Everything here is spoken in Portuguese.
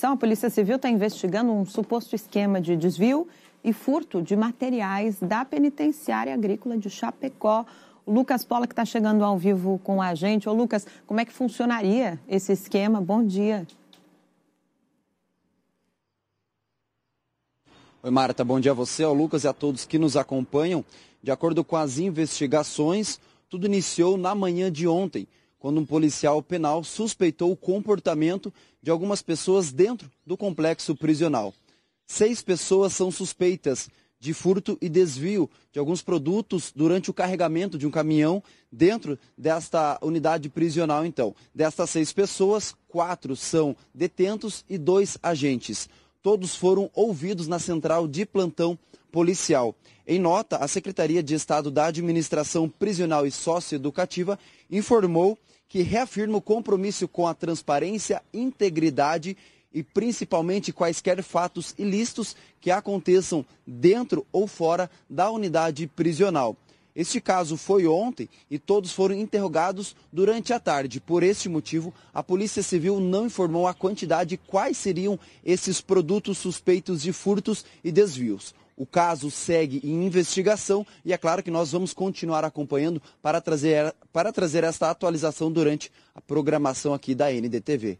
A Polícia Civil está investigando um suposto esquema de desvio e furto de materiais da penitenciária agrícola de Chapecó. O Lucas Paula que está chegando ao vivo com a gente. Ô Lucas, como é que funcionaria esse esquema? Bom dia. Oi Marta, bom dia a você, ao Lucas e a todos que nos acompanham. De acordo com as investigações, tudo iniciou na manhã de ontem, quando um policial penal suspeitou o comportamento de algumas pessoas dentro do complexo prisional. Seis pessoas são suspeitas de furto e desvio de alguns produtos durante o carregamento de um caminhão dentro desta unidade prisional, então. Destas seis pessoas, quatro são detentos e dois agentes todos foram ouvidos na central de plantão policial. Em nota, a Secretaria de Estado da Administração Prisional e Socioeducativa informou que reafirma o compromisso com a transparência, integridade e principalmente quaisquer fatos ilícitos que aconteçam dentro ou fora da unidade prisional. Este caso foi ontem e todos foram interrogados durante a tarde. Por este motivo, a Polícia Civil não informou a quantidade e quais seriam esses produtos suspeitos de furtos e desvios. O caso segue em investigação e é claro que nós vamos continuar acompanhando para trazer, para trazer esta atualização durante a programação aqui da NDTV.